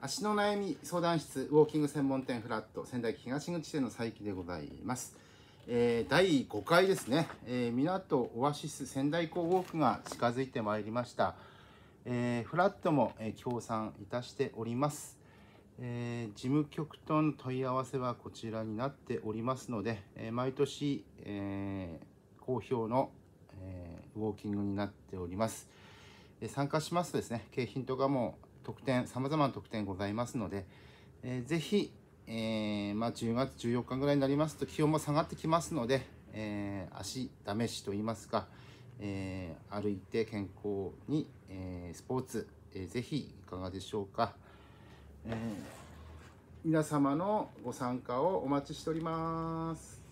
足の悩み相談室ウォーキング専門店フラット仙台東口店の佐伯でございます、えー、第5回ですね、えー、港オアシス仙台港ウォークが近づいてまいりました、えー、フラットも、えー、協賛いたしております、え事務局との問い合わせはこちらになっておりますので、え毎年、え好評の、えウォーキングになっております参加しますとですね景品とかも特典、様々な特典ございますので、えー、ぜひ、えー、まあ、10月14日ぐらいになりますと気温も下がってきますので、えー、足試しといいますか、えー、歩いて健康に、えー、スポーツ、えー、ぜひいかがでしょうか、え皆様のご参加をお待ちしております。